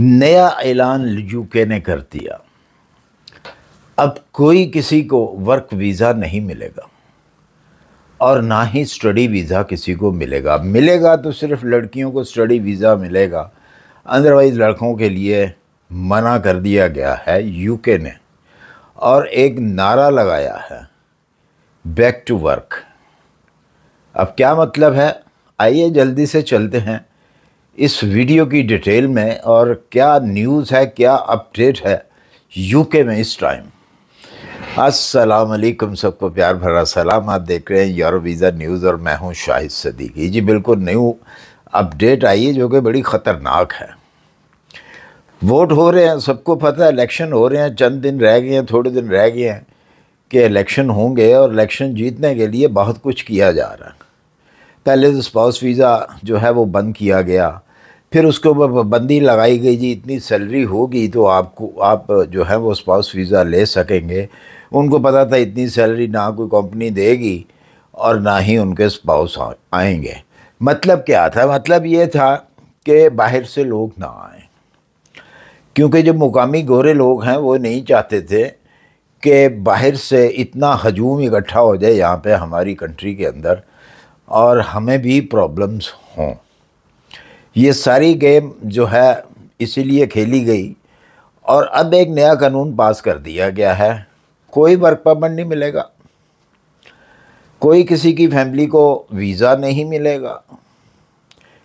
नया ऐलान यूके ने कर दिया अब कोई किसी को वर्क वीज़ा नहीं मिलेगा और ना ही स्टडी वीज़ा किसी को मिलेगा मिलेगा तो सिर्फ लड़कियों को स्टडी वीज़ा मिलेगा अदरवाइज़ लड़कों के लिए मना कर दिया गया है यूके ने और एक नारा लगाया है बैक टू वर्क अब क्या मतलब है आइए जल्दी से चलते हैं इस वीडियो की डिटेल में और क्या न्यूज़ है क्या अपडेट है यूके में इस टाइम अस्सलाम वालेकुम सबको प्यार भरा सलाम आप देख रहे हैं यूरो वीज़ा न्यूज़ और मैं हूं शाहिद सदीकी जी बिल्कुल न्यू अपडेट आई है जो कि बड़ी ख़तरनाक है वोट हो रहे हैं सबको पता है इलेक्शन हो रहे हैं चंद दिन रह गए हैं थोड़े दिन रह गए हैं कि इलेक्शन होंगे और इलेक्शन जीतने के लिए बहुत कुछ किया जा रहा है पहले तो स्पाउस वीज़ा जो है वो बंद किया गया फिर उसके ऊपर पाबंदी लगाई गई जी इतनी सैलरी होगी तो आपको आप जो है वो स्पाउस वीज़ा ले सकेंगे उनको पता था इतनी सैलरी ना कोई कंपनी देगी और ना ही उनके स्पाउस आएंगे मतलब क्या था मतलब ये था कि बाहर से लोग ना आए क्योंकि जो मुकामी गोरे लोग हैं वो नहीं चाहते थे कि बाहर से इतना हजूम इकट्ठा हो जाए यहाँ पे हमारी कंट्री के अंदर और हमें भी प्रॉब्लम्स हों ये सारी गेम जो है इसीलिए खेली गई और अब एक नया कानून पास कर दिया गया है कोई वर्क परमिट नहीं मिलेगा कोई किसी की फैमिली को वीज़ा नहीं मिलेगा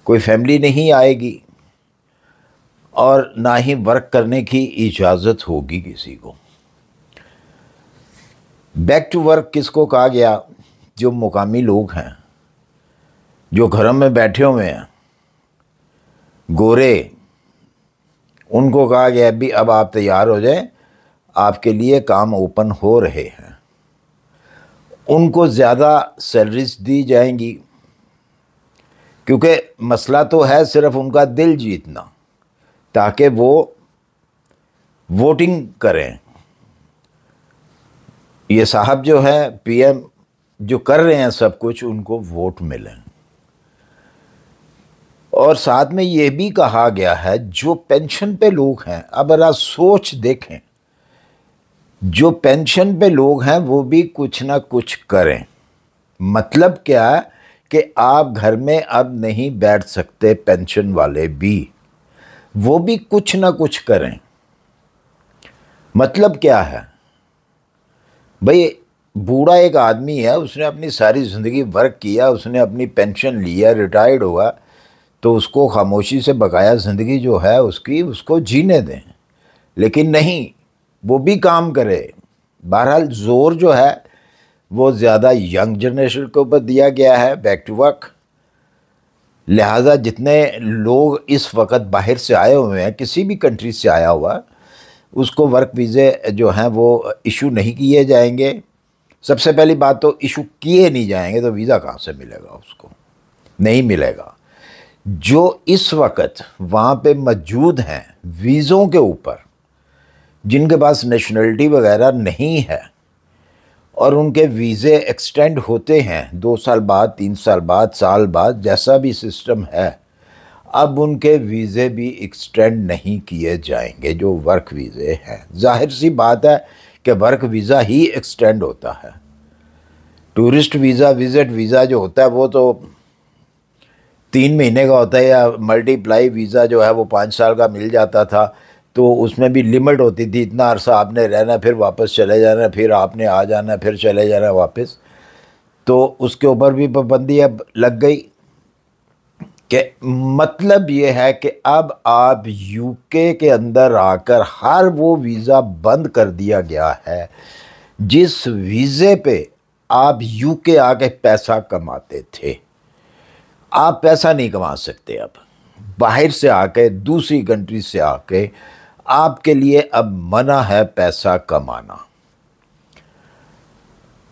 कोई फैमिली नहीं आएगी और ना ही वर्क करने की इजाज़त होगी किसी को बैक टू वर्क किसको कहा गया जो मुकामी लोग हैं जो घरों में बैठे हुए हैं गोरे उनको कहा गया भी अब आप तैयार हो जाए आपके लिए काम ओपन हो रहे हैं उनको ज़्यादा सैलरीज दी जाएंगी क्योंकि मसला तो है सिर्फ उनका दिल जीतना ताकि वो वोटिंग करें ये साहब जो है पीएम जो कर रहे हैं सब कुछ उनको वोट मिलें और साथ में ये भी कहा गया है जो पेंशन पे लोग हैं अब अरा सोच देखें जो पेंशन पे लोग हैं वो भी कुछ ना कुछ करें मतलब क्या है कि आप घर में अब नहीं बैठ सकते पेंशन वाले भी वो भी कुछ ना कुछ करें मतलब क्या है भाई बूढ़ा एक आदमी है उसने अपनी सारी ज़िंदगी वर्क किया उसने अपनी पेंशन लिया रिटायर्ड हुआ तो उसको खामोशी से बकाया ज़िंदगी जो है उसकी उसको जीने दें लेकिन नहीं वो भी काम करे बहरहाल ज़ोर जो है वो ज़्यादा यंग जनरेशन के ऊपर दिया गया है बैक टू वर्क लिहाजा जितने लोग इस वक्त बाहर से आए हुए हैं किसी भी कंट्री से आया हुआ उसको वर्क वीज़े जो हैं वो इशू नहीं किए जाएंगे सबसे पहली बात तो इशू किए नहीं जाएंगे तो वीज़ा कहाँ से मिलेगा उसको नहीं मिलेगा जो इस वक्त वहाँ पे मौजूद हैं वीज़ों के ऊपर जिनके पास नेशनलिटी वगैरह नहीं है और उनके वीज़े एक्सटेंड होते हैं दो साल बाद तीन साल बाद साल बाद जैसा भी सिस्टम है अब उनके वीज़े भी एक्सटेंड नहीं किए जाएंगे जो वर्क वीज़े हैं जाहिर सी बात है कि वर्क वीज़ा ही एक्सटेंड होता है टूरिस्ट वीज़ा विज़िट वीज़ा जो होता है वो तो तीन महीने का होता है या मल्टीप्लाई वीज़ा जो है वो पाँच साल का मिल जाता था तो उसमें भी लिमिट होती थी इतना अरसा आपने रहना फिर वापस चले जाना फिर आपने आ जाना फिर चले जाना वापस तो उसके ऊपर भी पाबंदी अब लग गई कि मतलब ये है कि अब आप यूके के अंदर आकर हर वो वीज़ा बंद कर दिया गया है जिस वीज़े पे आप यूके आके पैसा कमाते थे आप पैसा नहीं कमा सकते अब बाहर से आके दूसरी कंट्री से आके आपके लिए अब मना है पैसा कमाना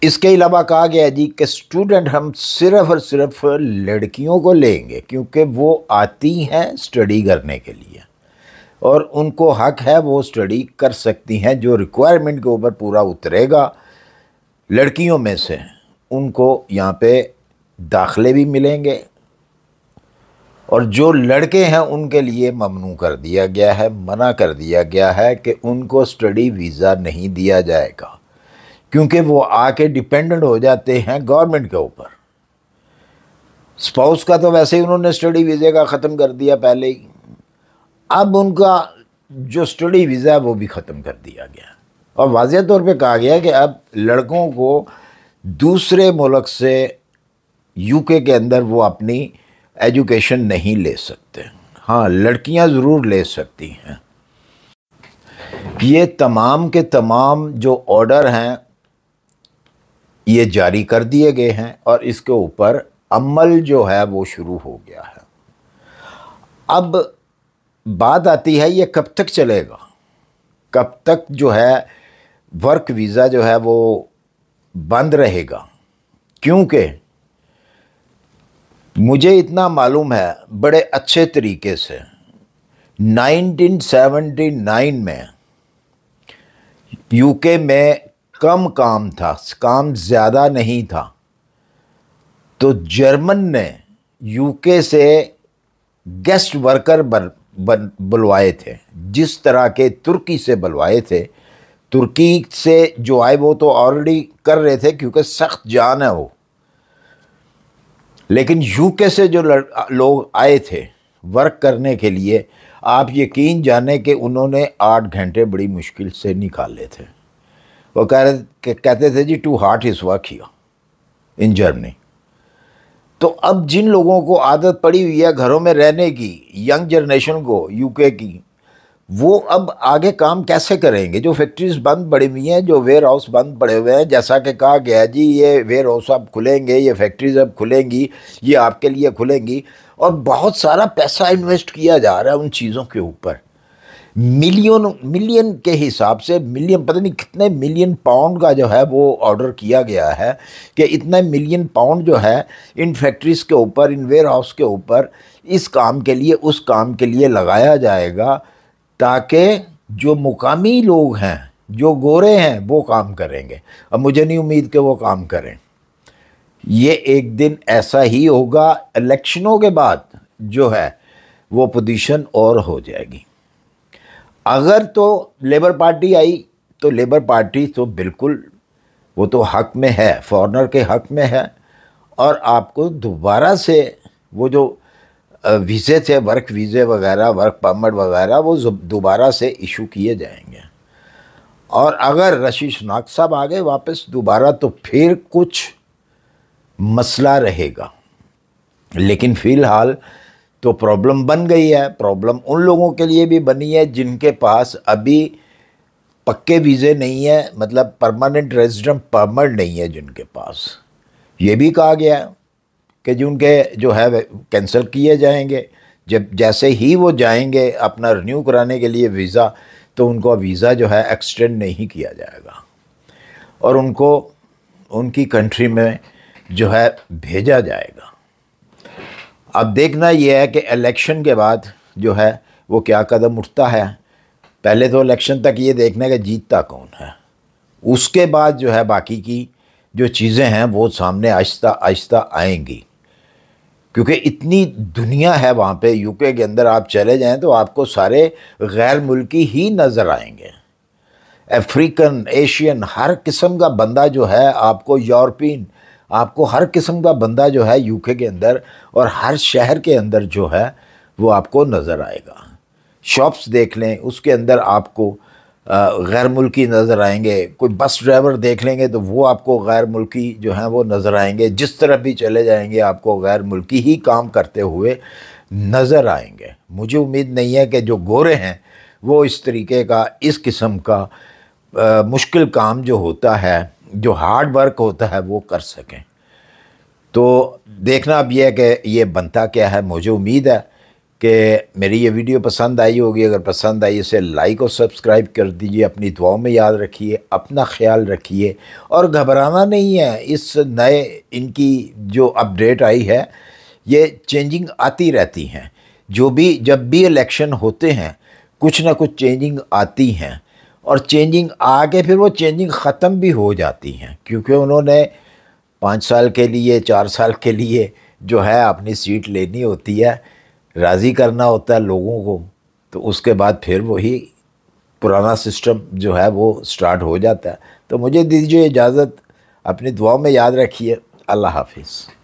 इसके अलावा कहा गया जी कि स्टूडेंट हम सिर्फ और सिर्फ लड़कियों को लेंगे क्योंकि वो आती हैं स्टडी करने के लिए और उनको हक है वो स्टडी कर सकती हैं जो रिक्वायरमेंट के ऊपर पूरा उतरेगा लड़कियों में से उनको यहाँ पे दाखले भी मिलेंगे और जो लड़के हैं उनके लिए ममनू कर दिया गया है मना कर दिया गया है कि उनको स्टडी वीज़ा नहीं दिया जाएगा क्योंकि वो आके डिपेंडेंट हो जाते हैं गवर्नमेंट के ऊपर स्पाउस का तो वैसे ही उन्होंने स्टडी वीज़े का ख़त्म कर दिया पहले ही अब उनका जो स्टडी वीज़ा है वो भी ख़त्म कर दिया गया और वाजह तौर पे कहा गया कि अब लड़कों को दूसरे मुल्क से यूके के अंदर वो अपनी एजुकेशन नहीं ले सकते हाँ लड़कियाँ ज़रूर ले सकती हैं ये तमाम के तमाम जो ऑर्डर हैं ये जारी कर दिए गए हैं और इसके ऊपर अमल जो है वो शुरू हो गया है अब बात आती है ये कब तक चलेगा कब तक जो है वर्क वीज़ा जो है वो बंद रहेगा क्योंकि मुझे इतना मालूम है बड़े अच्छे तरीके से 1979 में यूके में कम काम था काम ज़्यादा नहीं था तो जर्मन ने यूके से गेस्ट वर्कर बन, बन बुलवाए थे जिस तरह के तुर्की से बुलवाए थे तुर्की से जो आए वो तो ऑलरेडी कर रहे थे क्योंकि सख्त जान है वो लेकिन यूके से जो लोग आए थे वर्क करने के लिए आप यकीन जाने कि उन्होंने आठ घंटे बड़ी मुश्किल से निकाले थे वो कह रहे कहते थे जी to heart is work here in Germany तो अब जिन लोगों को आदत पड़ी हुई है घरों में रहने की यंग जनरेशन को यूके की वो अब आगे काम कैसे करेंगे जो फैक्ट्रीज बंद बड़ी हुई हैं जो वेयर हाउस बंद पड़े हुए हैं जैसा कि कहा गया जी ये वेयर हाउस अब खुलेंगे ये फैक्ट्रीज अब खुलेंगी ये आपके लिए खुलेंगी और बहुत सारा पैसा इन्वेस्ट किया जा रहा है उन चीज़ों के ऊपर मिलियन मिलियन के हिसाब से मिलियन पता नहीं कितने मिलियन पाउंड का जो है वो ऑर्डर किया गया है कि इतने मिलियन पाउंड जो है इन फैक्ट्रीज़ के ऊपर इन वेयर हाउस के ऊपर इस काम के लिए उस काम के लिए लगाया जाएगा ताकि जो मुकामी लोग हैं जो गोरे हैं वो काम करेंगे अब मुझे नहीं उम्मीद कि वो काम करें ये एक दिन ऐसा ही होगा इलेक्शनों के बाद जो है वो पोजीशन और हो जाएगी अगर तो लेबर पार्टी आई तो लेबर पार्टी तो बिल्कुल वो तो हक में है फॉरनर के हक में है और आपको दोबारा से वो जो वीज़े थे वर्क वीज़े वगैरह वर्क परमट वगैरह वो दोबारा से इशू किए जाएंगे और अगर रशी नाग साहब आ गए वापस दोबारा तो फिर कुछ मसला रहेगा लेकिन फ़िलहाल तो प्रॉब्लम बन गई है प्रॉब्लम उन लोगों के लिए भी बनी है जिनके पास अभी पक्के वीज़े नहीं है मतलब परमानेंट रेजिडेंट परमिट नहीं है जिनके पास ये भी कहा गया है कि उनके जो है कैंसिल किए जाएंगे जब जैसे ही वो जाएंगे अपना रिन्यू कराने के लिए वीज़ा तो उनको वीज़ा जो है एक्सटेंड नहीं किया जाएगा और उनको उनकी कंट्री में जो है भेजा जाएगा अब देखना ये है कि इलेक्शन के बाद जो है वो क्या कदम उठता है पहले तो इलेक्शन तक ये देखना है कि जीतता कौन है उसके बाद जो है बाकी की जो चीज़ें हैं वो सामने आहिस्ता आहिस्ता आएंगी क्योंकि इतनी दुनिया है वहाँ पे यूके के अंदर आप चले जाएं तो आपको सारे गैर मुल्की ही नज़र आएंगे अफ्रीकन एशियन हर किस्म का बंदा जो है आपको यूरोपियन आपको हर किस्म का बंदा जो है यूके के अंदर और हर शहर के अंदर जो है वो आपको नज़र आएगा शॉप्स देख लें उसके अंदर आपको गैर मुल्की नज़र आएंगे कोई बस ड्राइवर देख लेंगे तो वो आपको गैर मुल्की जो हैं वो नज़र आएंगे जिस तरफ भी चले जाएंगे आपको गैर मुल्की ही काम करते हुए नज़र आएंगे मुझे उम्मीद नहीं है कि जो गोरे हैं वो इस तरीके का इस किस्म का आ, मुश्किल काम जो होता है जो हार्ड वर्क होता है वो कर सकें तो देखना अब यह है कि ये बनता क्या है मुझे उम्मीद है कि मेरी ये वीडियो पसंद आई होगी अगर पसंद आई इसे लाइक और सब्सक्राइब कर दीजिए अपनी दुआओं में याद रखिए अपना ख्याल रखिए और घबराना नहीं है इस नए इनकी जो अपडेट आई है ये चेंजिंग आती रहती हैं जो भी जब भी इलेक्शन होते हैं कुछ ना कुछ चेंजिंग आती हैं और चेंजिंग आके फिर वो चेंजिंग ख़त्म भी हो जाती हैं क्योंकि उन्होंने पाँच साल के लिए चार साल के लिए जो है अपनी सीट लेनी होती है राज़ी करना होता है लोगों को तो उसके बाद फिर वही पुराना सिस्टम जो है वो स्टार्ट हो जाता है तो मुझे दीजिए इजाज़त अपनी दुआ में याद रखिए अल्लाह हाफिज़